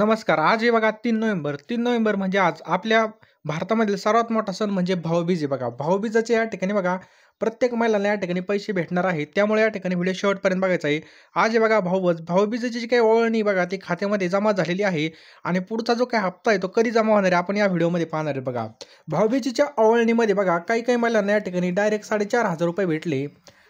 नमस्कार आज हे बघा तीन नोव्हेंबर तीन नोव्हेंबर म्हणजे आज आपल्या भारतामधील सर्वात मोठा सण म्हणजे भाऊबीज बघा भाऊबीजाचे या ठिकाणी बघा प्रत्येक महिलांना या ठिकाणी पैसे भेटणार आहे त्यामुळे या ठिकाणी व्हिडिओ शेवटपर्यंत बघायचा आहे आज बघा भाऊबज भाऊबीजाची जी काही ओळणी बघा ती खात्यामध्ये जमा झालेली आहे आणि पुढचा जो काही हप्ता आहे तो कधी जमा होणार आहे आपण या व्हिडिओमध्ये पाहणार आहे बघा भाऊबीजीच्या ओळणीमध्ये बघा काही काही महिलांना या ठिकाणी डायरेक्ट साडेचार हजार रुपये भेटले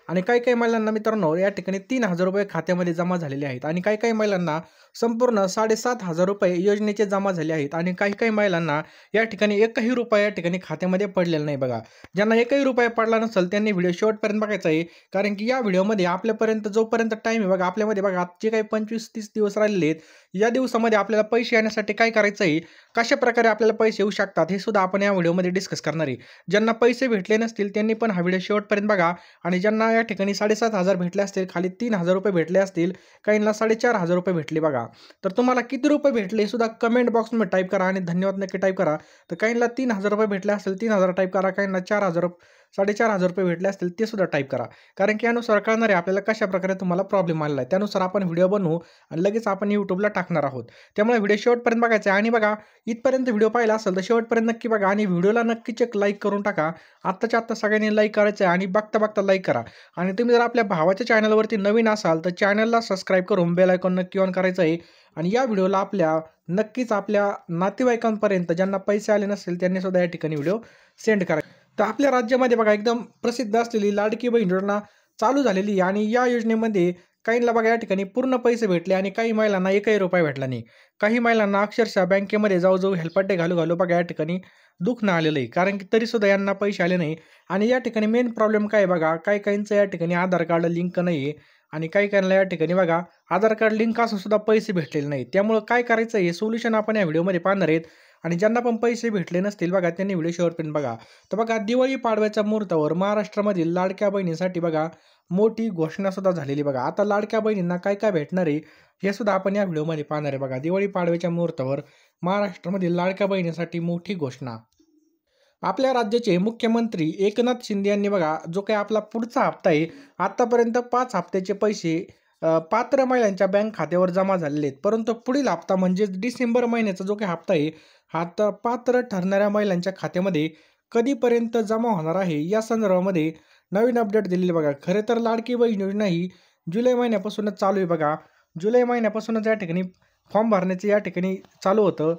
आणि काही काही महिलांना मित्रांनो या ठिकाणी तीन हजार रुपये खात्यामध्ये जमा झालेले आहेत आणि काही काही महिलांना संपूर्ण साडेसात हजार रुपये योजनेचे जमा झाले आहेत आणि काही काही महिलांना या ठिकाणी एकही रुपया या ठिकाणी खात्यामध्ये पडलेला नाही बघा ज्यांना एकही रुपया पडला नसेल त्यांनी व्हिडिओ शेवटपर्यंत बघायचा आहे कारण की या व्हिडिओमध्ये आपल्यापर्यंत जोपर्यंत टाईम आहे बघा आपल्यामध्ये बघा आजचे काही पंचवीस तीस दिवस राहिलेले आहेत या दिवसामध्ये आपल्याला पैसे येण्यासाठी काय करायचं आहे कशा प्रकारे आपल्याला पैसे येऊ शकतात हे सुद्धा आपण या व्हिडिओमध्ये डिस्कस करणार आहे ज्यांना पैसे भेटले नसतील त्यांनी पण हा व्हिडिओ शेवटपर्यंत बघा आणि ज्यांना या ठिकाणी साडेसात हजार भेटले असतील खाली तीन हजार रुपये भेटले असतील काहींना साडेचार हजार रुपये भेटले बघा तर तुम्हाला किती रुपये भेटले सुद्धा कमेंट बॉक्समध्ये टाईप करा आणि धन्यवाद नक्की टाईप करा तर काहींना तीन हजार रुपये भेटले असतील तीन हजार टाईप करा काहींना चार हजार रुपये साडेचार हजार रुपये भेटले असतील ते सुद्धा टाईप करा कारण की यानुसार कळणार आहे आपल्याला कशा प्रकारे तुम्हाला प्रॉब्लेम आलेला आहे त्यानुसार आपण व्हिडिओ बनवू आणि लगेच आपण यूट्यूबला टाकणार आहोत त्यामुळे व्हिडिओ शेवटपर्यंत बघायचा आहे आणि बघा इथपर्यंत व्हिडिओ पाहिला असेल तर शेवटपर्यंत नक्की बघा आणि व्हिडिओला नक्कीच एक लाईक करून टाका आत्ताच्या आत्ता सगळ्यांनी लाईक करायचं आहे आणि बघता बघता लाईक करा आणि तुम्ही जर आपल्या भावाच्या चॅनलवरती नवीन असाल तर चॅनलला सबस्क्राईब करून बेल आयकॉन नक्की ऑन करायचं आहे आणि या व्हिडिओला आपल्या नक्कीच आपल्या नातेवाईकांपर्यंत ज्यांना पैसे आले नसतील त्यांनी सुद्धा या ठिकाणी व्हिडिओ सेंड करा तर आपल्या राज्यामध्ये बघा एकदम प्रसिद्ध असलेली लाडकी बहीण योजना चालू झालेली आणि या योजनेमध्ये काहींना बघा या ठिकाणी पूर्ण पैसे भेटले आणि काही महिलांना एकही रुपया भेटला नाही काही महिलांना अक्षरशः बँकेमध्ये जाऊ जाऊ घालू घालू बघा या ठिकाणी दुःख न आलेलं आहे कारण की तरीसुद्धा यांना पैसे आले नाही आणि या ठिकाणी मेन प्रॉब्लेम काय बघा काही काहींचं या ठिकाणी आधार कार्ड लिंक नाही आहे आणि काही काहींना या ठिकाणी बघा आधार कार्ड लिंक असून सुद्धा पैसे भेटलेले नाही त्यामुळं काय करायचं हे सोल्युशन आपण या व्हिडिओमध्ये पाहणार आहेत आणि ज्यांना पण पैसे भेटले नसतील बघा त्यांनी व्हिडिओ शेअर पिन बघा तर बघा दिवाळी पाडव्याच्या मुहूर्तावर महाराष्ट्रामधील लाडक्या बहिणीसाठी बघा मोठी घोषणासुद्धा झालेली बघा आता लाडक्या बहिणींना काय काय भेटणार आहे हे सुद्धा आपण या व्हिडिओमध्ये पाहणार आहे बघा दिवाळी पाडव्याच्या मुहूर्तावर महाराष्ट्रामधील लाडक्या बहिणीसाठी मोठी घोषणा आपल्या राज्याचे मुख्यमंत्री एकनाथ शिंदे यांनी बघा जो काही आपला पुढचा हप्ता आहे आत्तापर्यंत पाच हप्त्याचे पैसे पात्र महिलांच्या बँक खात्यावर जमा झालेले आहेत परंतु पुढील हप्ता म्हणजेच डिसेंबर महिन्याचा जो काही हप्ता आहे हा तर पात्र ठरणाऱ्या महिलांच्या खात्यामध्ये कधीपर्यंत जमा होणार आहे या संदर्भामध्ये नवीन अपडेट दिलेली बघा खरे तर लाडकी बहीण योजना ही जुलै महिन्यापासूनच चालू आहे बघा जुलै महिन्यापासूनच या ठिकाणी फॉर्म भरण्याचं या ठिकाणी चालू होतं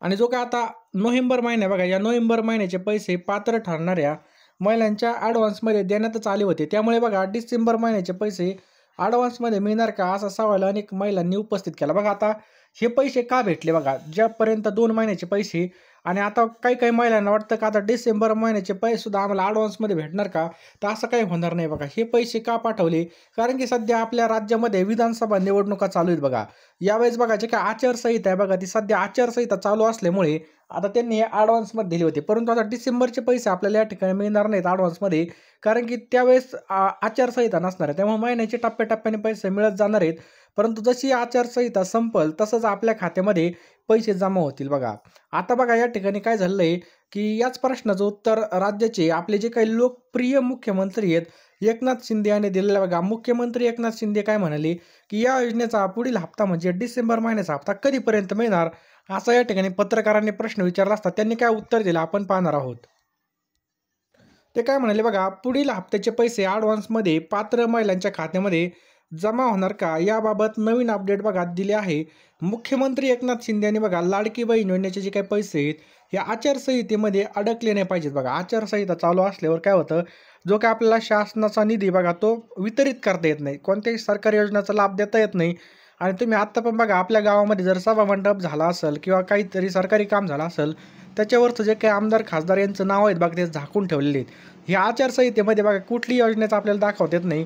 आणि जो काय आता नोव्हेंबर महिना बघा या नोव्हेंबर महिन्याचे पैसे पात्र ठरणाऱ्या महिलांच्या ॲडव्हान्समध्ये देण्यातच आले होते त्यामुळे बघा डिसेंबर महिन्याचे पैसे ॲडव्हान्समध्ये मिळणार का असा सवाल अनेक महिलांनी उपस्थित केला बघा आता हे पैसे का भेटले बघा ज्यापर्यंत दोन महिन्याचे पैसे आणि आता काही काही महिलांना वाटतं का आता डिसेंबर महिन्याचे पैसेसुद्धा आम्हाला ॲडव्हान्समध्ये भेटणार का तर असं काही होणार नाही बघा हे पैसे का पाठवले कारण की सध्या आपल्या राज्यामध्ये विधानसभा निवडणुका चालू आहेत बघा यावेळेस बघा जे काय आचारसंहिता आहे बघा ती सध्या आचारसंहिता चालू असल्यामुळे आता त्यांनी हे ॲडव्हान्समध्ये दिली होते परंतु आता डिसेंबरचे पैसे आपल्याला या ठिकाणी मिळणार नाहीत ॲडव्हान्समध्ये कारण की त्यावेळेस आचारसंहिता नसणार आहे त्यामुळे महिन्याचे टप्प्याटप्प्याने पैसे मिळत जाणार आहेत परंतु जशी आचारसंहिता संपल तसंच आपल्या खात्यामध्ये पैसे जमा होतील बघा आता बघा या ठिकाणी काय झालं आहे की याच प्रश्नाचं उत्तर राज्याचे आपले जे काही लोकप्रिय मुख्यमंत्री आहेत एकनाथ शिंदे यांनी दिलेलं बघा मुख्यमंत्री एकनाथ शिंदे काय म्हणाले की या योजनेचा पुढील हप्ता म्हणजे डिसेंबर महिन्याचा हप्ता कधीपर्यंत मिळणार असा या ठिकाणी पत्रकारांनी प्रश्न विचारला असता त्यांनी काय उत्तर दिलं आपण पाहणार आहोत ते काय म्हणाले बघा पुढील हप्त्याचे पैसे ॲडव्हान्समध्ये पात्र महिलांच्या खात्यामध्ये जमा होणार का याबाबत नवीन अपडेट बघा दिले आहे मुख्यमंत्री एकनाथ शिंदे यांनी बघा लाडकी बहीण योजनेचे जे काही पैसे आहेत हे आचारसंहितेमध्ये अडकले नाही पाहिजेत बघा आचारसंहिता चालू असल्यावर काय होतं जो काय आपल्याला शासनाचा निधी बघा तो वितरित करता येत नाही कोणत्याही सरकारी योजनेचा लाभ देता येत नाही आणि तुम्ही आत्ता पण बघा आपल्या गावामध्ये जर सभामंडप झाला असेल किंवा काहीतरी सरकारी काम झालं असेल त्याच्यावरचं जे काही आमदार खासदार यांचं नाव आहेत बघा ते झाकून ठेवलेले आहेत ह्या आचारसंहितेमध्ये बघा कुठली योजनेचं आपल्याला दाखवता येत नाही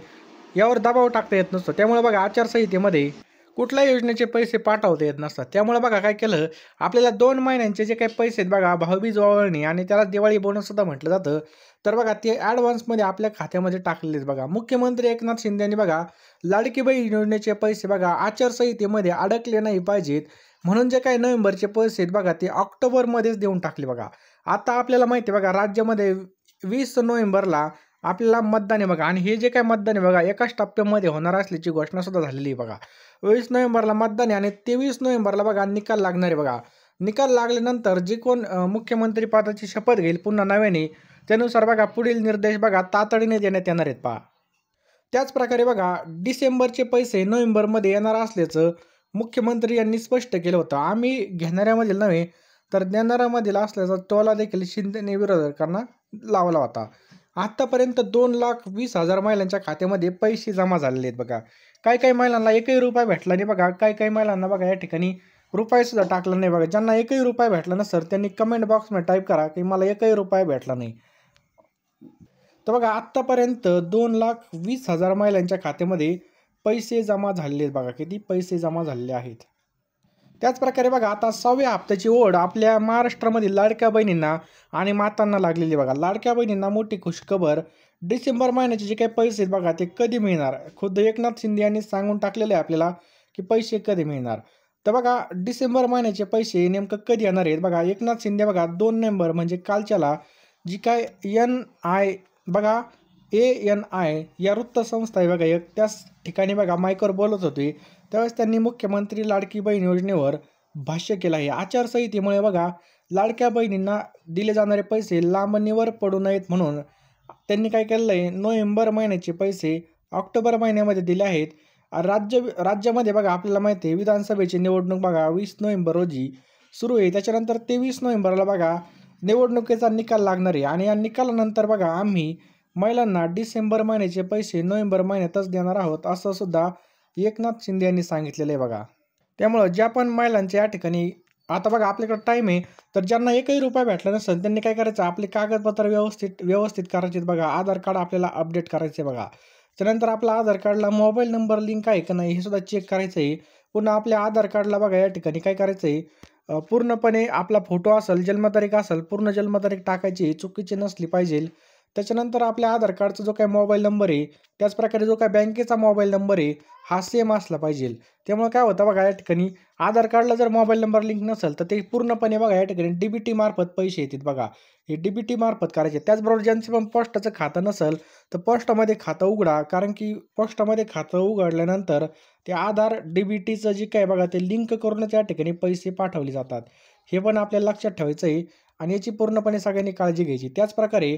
यावर दबाव टाकता येत नसतो त्यामुळे बघा आचारसंहितेमध्ये कुठल्या योजनेचे पैसे पाठवता येत नसतात त्यामुळे बघा काय केलं आपल्याला दोन महिन्यांचे जे काही पैसे आहेत बघा भाऊबीज वावळणी आणि त्याला दिवाळी बोनस सुद्धा म्हटलं जातं तर बघा ते ॲडव्हान्समध्ये आपल्या खात्यामध्ये टाकलेले बघा मुख्यमंत्री एकनाथ शिंदे यांनी बघा लाडकीबाई योजनेचे पैसे बघा आचारसंहितेमध्ये अडकले नाही पाहिजेत म्हणून जे काही नोव्हेंबरचे पैसे आहेत बघा ते ऑक्टोबरमध्येच देऊन टाकले बघा आता आपल्याला माहिती आहे बघा राज्यामध्ये वीस नोव्हेंबरला आपल्याला मतदान बघा आणि हे जे काय मतदान बघा एकाच टप्प्यामध्ये होणार असल्याची घोषणा सुद्धा झालेली आहे बघा वीस नोव्हेंबरला मतदान आणि तेवीस नोव्हेंबरला बघा निकाल लागणार आहे बघा निकाल लागल्यानंतर जे कोण मुख्यमंत्री पदाची शपथ घेईल पुन्हा नव्याने त्यानुसार बघा पुढील निर्देश बघा तातडीने देण्यात येणार आहेत पहा त्याचप्रकारे बघा डिसेंबरचे पैसे नोव्हेंबरमध्ये येणार असल्याचं मुख्यमंत्री यांनी स्पष्ट केलं होतं आम्ही घेणाऱ्यामधील नव्हे तर देणाऱ्यामधील असल्याचा टोला देखील शिंदेने विरोधकांना लावला होता आत्तापर्यंत दोन लाख वीस हजार महिलांच्या खात्यामध्ये पैसे जमा झालेले आहेत बघा काही काही महिलांना एकही रुपया भेटला नाही बघा काही काही महिलांना बघा या ठिकाणी रुपयासुद्धा टाकला नाही बघा ज्यांना एकही रुपया भेटला सर त्यांनी कमेंट बॉक्समध्ये टाईप करा की मला एकही रुपया भेटला नाही तर बघा आत्तापर्यंत दोन लाख वीस हजार महिलांच्या खात्यामध्ये पैसे जमा झालेले आहेत बघा किती पैसे जमा झालेले आहेत त्याचप्रकारे बघा आता सहाव्या हप्त्याची ओढ आपल्या महाराष्ट्रामधील लाडक्या बहिणींना आणि मातांना लागलेली बघा लाडक्या बहिणींना मोठी खुशखबर डिसेंबर महिन्याचे जे काही पैसे आहेत बघा ते कधी मिळणार खुद्द एकनाथ शिंदे यांनी सांगून टाकलेलं आहे आपल्याला की पैसे कधी मिळणार तर बघा डिसेंबर महिन्याचे पैसे नेमकं कधी येणार आहेत बघा एकनाथ शिंदे बघा दोन नोव्हेंबर म्हणजे कालच्याला जी काय एन आय बघा ए एन आय या वृत्तसंस्था आहे बघा एक त्यास ठिकाणी बघा मायकर बोलत होते त्यावेळेस त्यांनी मुख्यमंत्री लाडकी बहीण योजनेवर भाष्य केलं आहे आचारसंहितेमुळे बघा लाडक्या बहिणींना दिले जाणारे पैसे लांबणीवर पडू नयेत म्हणून त्यांनी काय केलं आहे नोव्हेंबर महिन्याचे पैसे ऑक्टोबर महिन्यामध्ये दिले आहेत राज्य राज्यामध्ये बघा आपल्याला माहिती आहे विधानसभेची निवडणूक बघा वीस नोव्हेंबर रोजी सुरू आहे त्याच्यानंतर तेवीस नोव्हेंबरला बघा निवडणुकीचा निकाल लागणार आहे आणि या निकालानंतर बघा आम्ही महिलांना डिसेंबर महिन्याचे पैसे नोव्हेंबर महिन्यातच देणार आहोत असं सुद्धा एकनाथ शिंदे यांनी सांगितलेलं आहे बघा त्यामुळं ज्या पण महिलांच्या या ठिकाणी आता बघा आपल्याकडे टाईम आहे तर ज्यांना एकही रुपया भेटला नसेल त्यांनी काय करायचं आपले कागदपत्र व्यवस्थित व्यवस्थित करायचे बघा आधार कार्ड आपल्याला अपडेट करायचे बघा त्यानंतर आपल्या आधार कार्डला मोबाईल नंबर लिंक आहे का नाही हे सुद्धा चेक करायचं आहे पुन्हा आपल्या आधार कार्डला बघा या ठिकाणी काय करायचं आहे पूर्णपणे आपला फोटो असेल जन्मतारीख असेल पूर्ण जन्मतारीख टाकायची चुकीची नसली पाहिजे त्याच्यानंतर आपल्या आधार कार्डचा जो काय मोबाईल नंबर आहे त्याचप्रकारे जो काय बँकेचा मोबाईल नंबर आहे हा सेम असला पाहिजे त्यामुळे काय होतं बघा या ठिकाणी आधार कार्डला जर मोबाईल नंबर लिंक नसेल तर ते पूर्णपणे बघा या ठिकाणी डी बी मार्फत पैसे येतात बघा हे डी बी मार्फत करायचे त्याचबरोबर ज्यांचं पण पोस्टाचं खातं नसेल तर पोस्टामध्ये खातं उघडा कारण की पोस्टामध्ये खातं उघडल्यानंतर ते आधार डी बी टीचं जे काय बघा ते लिंक करूनच या ठिकाणी पैसे पाठवले जातात हे पण आपल्याला लक्षात ठेवायचं आहे आणि याची पूर्णपणे सगळ्यांनी काळजी घ्यायची त्याचप्रकारे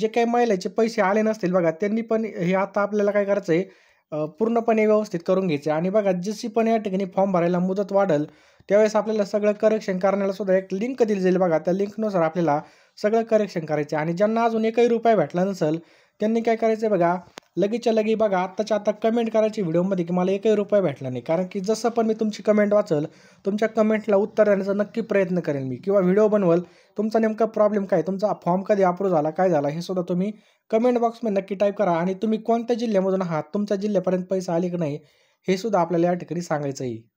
जे काही महिलाचे पैसे आले नसतील बघा त्यांनी पण हे आता आपल्याला काय करायचं आहे पूर्णपणे व्यवस्थित करून घ्यायचे आणि बघा जशी पण या ठिकाणी फॉर्म भरायला मुदत वाढेल त्यावेळेस आपल्याला सगळं करेक्शन करण्याला सुद्धा एक लिंक दिली जाईल बघा त्या लिंकनुसार आपल्याला सगळं करेक्शन करायचे आणि ज्यांना अजून एकही रुपया भेटला नसेल त्यांनी काय करायचं बघा लगेच्या लगे बघा आत्ताच्या आता कमेंट करायची व्हिडिओमध्ये की मला एकही रुपया भेटला नाही कारण की जसं पण मी तुमची कमेंट वाचल तुमच्या कमेंटला उत्तर देण्याचा नक्की प्रयत्न करेन मी किंवा व्हिडिओ बनवल तुमचा नेमका प्रॉब्लेम काय तुमचा फॉर्म कधी अप्रूव्ह झाला काय झाला हे सुद्धा तुम्ही कमेंट बॉक्समध्ये नक्की टाईप करा आणि तुम्ही कोणत्या जिल्ह्यामधून आहात तुमच्या जिल्ह्यापर्यंत पैसा आले की नाही हे सुद्धा आपल्याला या ठिकाणी सांगायचं आहे